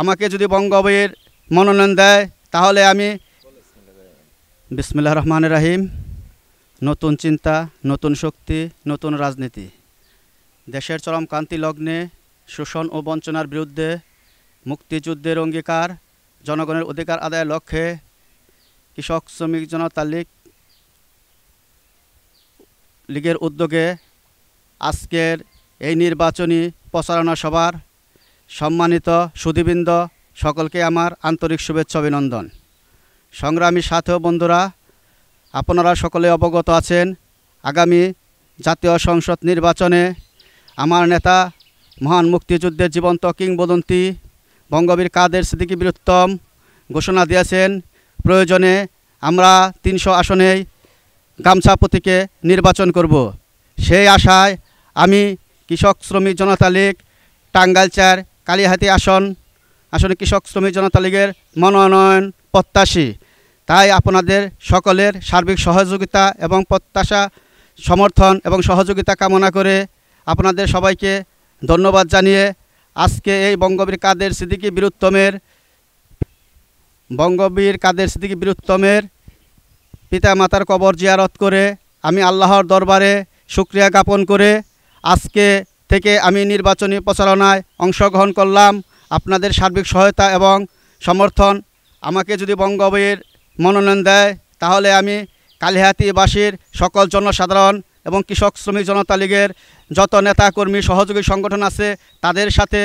আমাকে যদি বঙ্গবয়ের মনোনয়ন দেয় তাহলে আমি বিসমিল্লা রহমান রাহিম নতুন চিন্তা নতুন শক্তি নতুন রাজনীতি দেশের চরম কান্তি লগ্নে শোষণ ও বঞ্চনার বিরুদ্ধে মুক্তিযুদ্ধের অঙ্গীকার জনগণের অধিকার আদায়ের লক্ষ্যে কৃষক শ্রমিক জনতা লীগ লীগের উদ্যোগে আজকের এই নির্বাচনী প্রচারণা সভার সম্মানিত সুদীবৃন্দ সকলকে আমার আন্তরিক শুভেচ্ছা অভিনন্দন সংগ্রামী সাথেও বন্ধুরা আপনারা সকলে অবগত আছেন আগামী জাতীয় সংসদ নির্বাচনে আমার নেতা মহান মুক্তিযুদ্ধের জীবন্ত কিংবদন্তি বঙ্গবীর কাদের সিদ্দিকি বীরত্তম ঘোষণা দিয়েছেন প্রয়োজনে আমরা তিনশো আসনেই গামছা প্রতীকে নির্বাচন করব সেই আশায় আমি কৃষক শ্রমিক জনতা লীগ টাঙ্গাইল কালীহাতি আসন আসনে কৃষক শ্রমিক জনতা লীগের মনোনয়ন প্রত্যাশী তাই আপনাদের সকলের সার্বিক সহযোগিতা এবং প্রত্যাশা সমর্থন এবং সহযোগিতা কামনা করে আপনাদের সবাইকে ধন্যবাদ জানিয়ে আজকে এই বঙ্গবীর কাদের সিদ্দিকি বীরুত্তমের বঙ্গবীর কাদের সিদ্দিকি বীরুত্তমের পিতা মাতার কবর জিয়ারত করে আমি আল্লাহর দরবারে শুক্রিয়া জ্ঞাপন করে আজকে থেকে আমি নির্বাচনী প্রচারণায় অংশগ্রহণ করলাম আপনাদের সার্বিক সহায়তা এবং সমর্থন আমাকে যদি বঙ্গবীর মনোনয়ন দেয় তাহলে আমি কালিহাতিবাসীর সকল জনসাধারণ এবং কৃষক শ্রমিক জনতা লীগের যত নেতাকর্মী সহযোগী সংগঠন আছে তাদের সাথে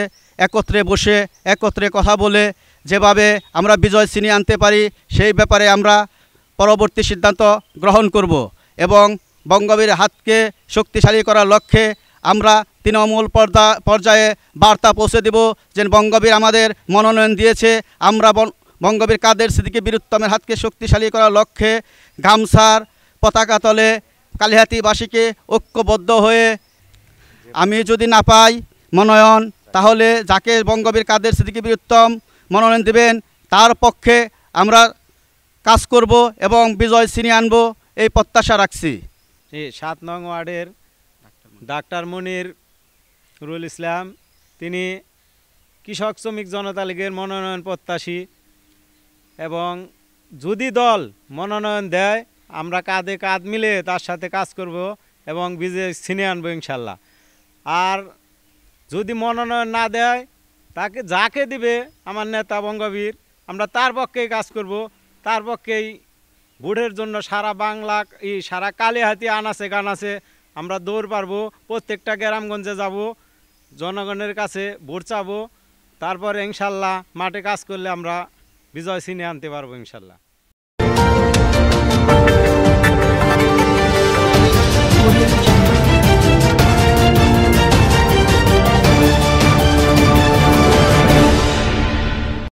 একত্রে বসে একত্রে কথা বলে যেভাবে আমরা বিজয় চিনি আনতে পারি সেই ব্যাপারে আমরা পরবর্তী সিদ্ধান্ত গ্রহণ করব এবং বঙ্গবীর হাতকে শক্তিশালী করার লক্ষ্যে আমরা তৃণমূল পর্দা পর্যায়ে বার্তা পৌঁছে দেব যে বঙ্গবীর আমাদের মনোনয়ন দিয়েছে আমরা বঙ্গবীর কাদের স্মৃতিকে বীরুত্তমের হাতকে শক্তিশালী করার লক্ষ্যে গামসার পতাকা তলে কালিহাতিবাসীকে ঐক্যবদ্ধ হয়ে আমি যদি না পাই মনোনয়ন তাহলে যাকে বঙ্গবীর কাদের সিদ্দিকি বীরুত্তম মনোনয়ন দেবেন তার পক্ষে আমরা কাজ করব এবং বিজয় ছিনিয়ে আনবো এই প্রত্যাশা রাখছি সাত নং ওয়ার্ডের ডাক্তার মনির রুল ইসলাম তিনি কৃষক শ্রমিক জনতা লীগের মনোনয়ন প্রত্যাশী এবং যদি দল মনোনয়ন দেয় আমরা কাঁধে কাঁধ মিলে তার সাথে কাজ করব এবং বিজে ছিনে আনবো ইনশাল্লাহ আর যদি মনোনয়ন না দেয় তাকে যাকে দিবে আমার নেতা বঙ্গবীর আমরা তার পক্ষেই কাজ করব তার পক্ষেই ভোটের জন্য সারা বাংলা এই সারা কালীহাতি আনাছে গানাছে আমরা দৌড় পারবো প্রত্যেকটা গ্রামগঞ্জে যাব জনগণের কাছে ভোট চাবো তারপরে ইনশাল্লাহ মাঠে কাজ করলে আমরা বিজয় ছিনে আনতে পারবো ইনশাল্লাহ